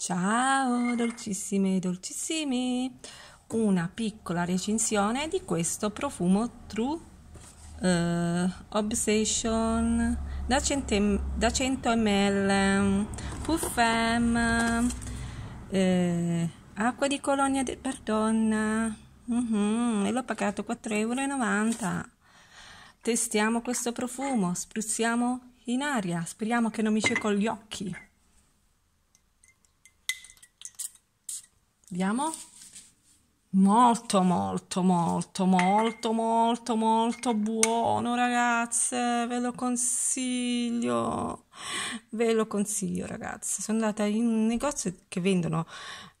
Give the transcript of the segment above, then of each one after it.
Ciao dolcissime e dolcissimi! Una piccola recensione di questo profumo True uh, Obsession da, centen- da 100 ml Puffem uh, eh, Acqua di colonia del Perdonna uh-huh, mhm, e l'ho pagato 4,90 euro. Testiamo questo profumo, spruzziamo in aria, speriamo che non mi cieco gli occhi. Vediamo. Molto, molto, molto, molto, molto, molto buono, ragazze. Ve lo consiglio. Ve lo consiglio, ragazze. Sono andata in un negozio che vendono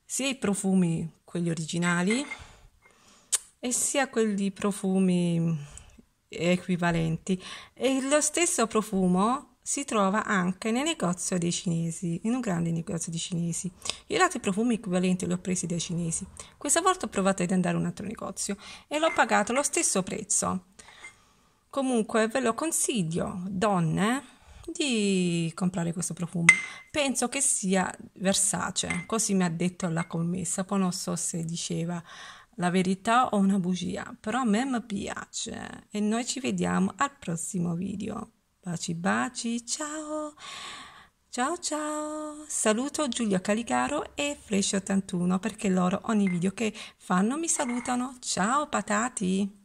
sia i profumi, quelli originali, e sia quelli profumi equivalenti. E lo stesso profumo si trova anche nel negozio dei cinesi, in un grande negozio di cinesi. Io gli altri profumi equivalenti li ho presi dai cinesi. Questa volta ho provato ad andare in un altro negozio e l'ho pagato lo stesso prezzo. Comunque ve lo consiglio, donne, di comprare questo profumo. Penso che sia Versace, così mi ha detto la commessa, poi non so se diceva la verità o una bugia, però a me mi piace e noi ci vediamo al prossimo video. Baci, baci, ciao. Ciao ciao, saluto Giulia Caligaro e Fresh81 perché loro ogni video che fanno mi salutano. Ciao patati!